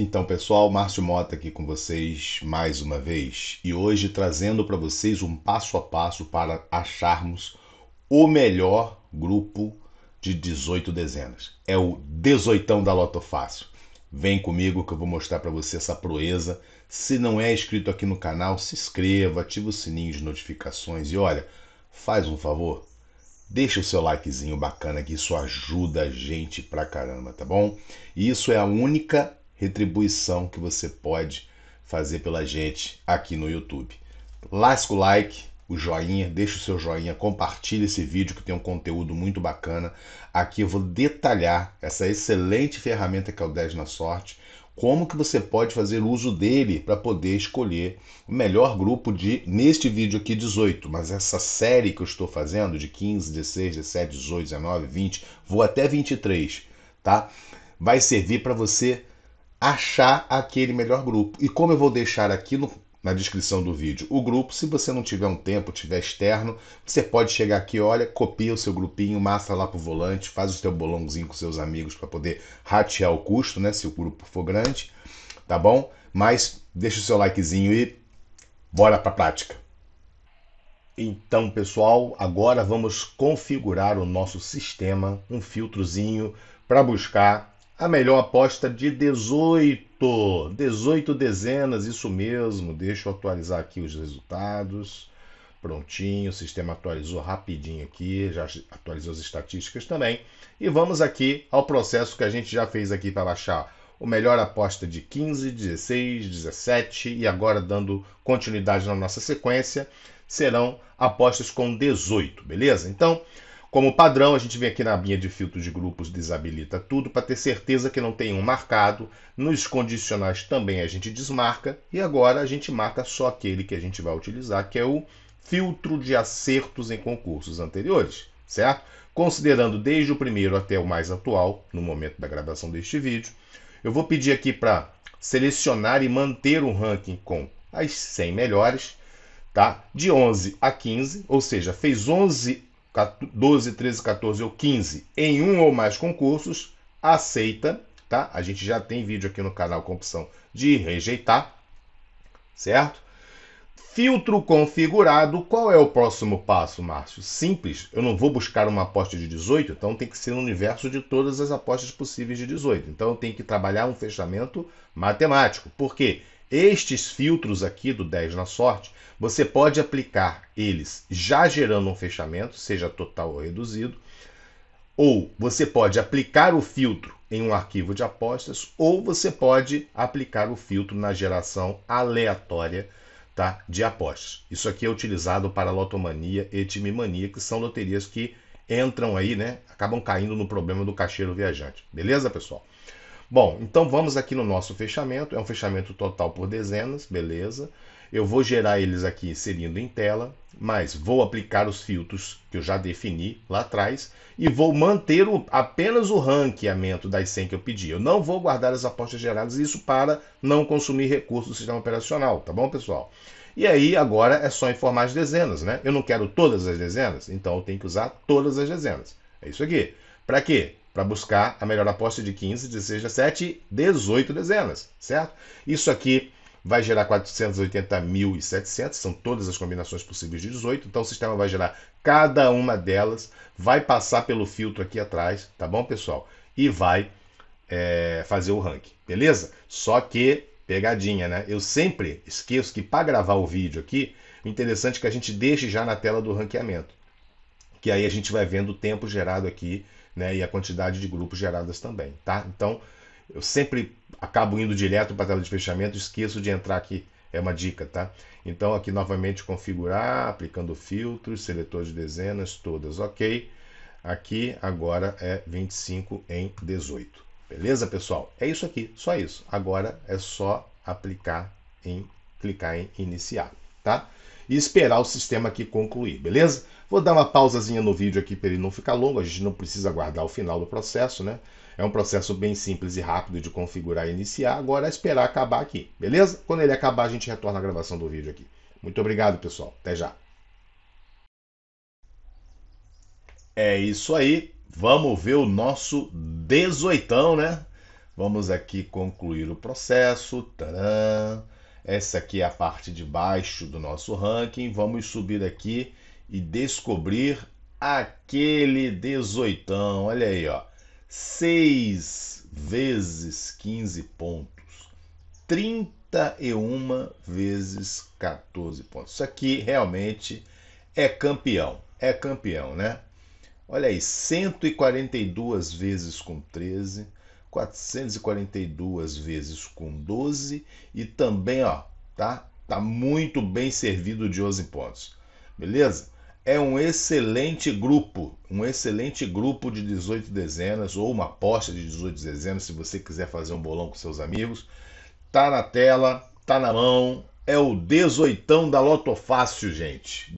Então, pessoal, Márcio Mota aqui com vocês mais uma vez e hoje trazendo para vocês um passo a passo para acharmos o melhor grupo de 18 dezenas. É o 18 da Loto Fácil. Vem comigo que eu vou mostrar para você essa proeza. Se não é inscrito aqui no canal, se inscreva, ativa o sininho de notificações e olha, faz um favor, Deixa o seu likezinho bacana que isso ajuda a gente pra caramba, tá bom? E isso é a única retribuição que você pode fazer pela gente aqui no YouTube. Lasca o like, o joinha, deixa o seu joinha, compartilha esse vídeo que tem um conteúdo muito bacana. Aqui eu vou detalhar essa excelente ferramenta que é o 10 na sorte, como que você pode fazer uso dele para poder escolher o melhor grupo de neste vídeo aqui 18, mas essa série que eu estou fazendo de 15, 16, 17, 18, 19, 20, vou até 23, tá? Vai servir para você achar aquele melhor grupo. E como eu vou deixar aqui no, na descrição do vídeo o grupo, se você não tiver um tempo, tiver externo, você pode chegar aqui, olha, copia o seu grupinho, massa lá pro volante, faz o seu bolãozinho com seus amigos para poder ratear o custo, né, se o grupo for grande, tá bom? Mas deixa o seu likezinho e bora pra prática. Então, pessoal, agora vamos configurar o nosso sistema, um filtrozinho para buscar a melhor aposta de 18. 18 dezenas, isso mesmo. Deixa eu atualizar aqui os resultados. Prontinho, o sistema atualizou rapidinho aqui, já atualizou as estatísticas também. E vamos aqui ao processo que a gente já fez aqui para baixar o melhor aposta de 15, 16, 17 e agora dando continuidade na nossa sequência, serão apostas com 18, beleza? Então, como padrão, a gente vem aqui na linha de filtro de grupos, desabilita tudo para ter certeza que não tem um marcado. Nos condicionais também a gente desmarca e agora a gente marca só aquele que a gente vai utilizar, que é o filtro de acertos em concursos anteriores, certo? Considerando desde o primeiro até o mais atual, no momento da gravação deste vídeo, eu vou pedir aqui para selecionar e manter um ranking com as 100 melhores, tá? De 11 a 15, ou seja, fez 11 12, 13, 14 ou 15 em um ou mais concursos, aceita, tá? A gente já tem vídeo aqui no canal com opção de rejeitar, certo? Filtro configurado, qual é o próximo passo, Márcio? Simples, eu não vou buscar uma aposta de 18, então tem que ser no universo de todas as apostas possíveis de 18. Então eu tenho que trabalhar um fechamento matemático. Por quê? Estes filtros aqui do 10 na sorte, você pode aplicar eles já gerando um fechamento, seja total ou reduzido, ou você pode aplicar o filtro em um arquivo de apostas, ou você pode aplicar o filtro na geração aleatória tá, de apostas. Isso aqui é utilizado para lotomania e timimania, que são loterias que entram aí, né, acabam caindo no problema do caixeiro viajante. Beleza, pessoal? Bom, então vamos aqui no nosso fechamento. É um fechamento total por dezenas, beleza. Eu vou gerar eles aqui inserindo em tela, mas vou aplicar os filtros que eu já defini lá atrás e vou manter o, apenas o ranqueamento das 100 que eu pedi. Eu não vou guardar as apostas geradas, isso para não consumir recursos do sistema operacional, tá bom, pessoal? E aí agora é só informar as dezenas, né? Eu não quero todas as dezenas, então eu tenho que usar todas as dezenas. É isso aqui. Para quê? para buscar a melhor aposta de 15, 16, 17, 18 dezenas, certo? Isso aqui vai gerar 480.700, são todas as combinações possíveis de 18, então o sistema vai gerar cada uma delas, vai passar pelo filtro aqui atrás, tá bom, pessoal? E vai é, fazer o ranking, beleza? Só que, pegadinha, né? Eu sempre esqueço que para gravar o vídeo aqui, o interessante é que a gente deixe já na tela do ranqueamento, que aí a gente vai vendo o tempo gerado aqui, né? E a quantidade de grupos geradas também, tá? Então, eu sempre acabo indo direto para a tela de fechamento, esqueço de entrar aqui, é uma dica, tá? Então, aqui novamente configurar, aplicando filtros, seletor de dezenas, todas ok. Aqui agora é 25 em 18. Beleza, pessoal? É isso aqui, só isso. Agora é só aplicar em clicar em iniciar tá? E esperar o sistema aqui concluir, beleza? Vou dar uma pausazinha no vídeo aqui para ele não ficar longo, a gente não precisa aguardar o final do processo, né? É um processo bem simples e rápido de configurar e iniciar, agora é esperar acabar aqui, beleza? Quando ele acabar, a gente retorna a gravação do vídeo aqui. Muito obrigado, pessoal. Até já. É isso aí. Vamos ver o nosso 18, né? Vamos aqui concluir o processo. Tcharam. Essa aqui é a parte de baixo do nosso ranking. Vamos subir aqui e descobrir aquele 18. Olha aí, ó. 6 vezes 15 pontos. 31 vezes 14 pontos. Isso aqui realmente é campeão. É campeão, né? Olha aí, 142 vezes com 13, 442 vezes com 12 e também, ó, tá? Tá muito bem servido de 11 pontos. Beleza? É um excelente grupo, um excelente grupo de 18 dezenas ou uma aposta de 18 dezenas, se você quiser fazer um bolão com seus amigos. Tá na tela, tá na mão, é o 18 da Loto Fácil, gente.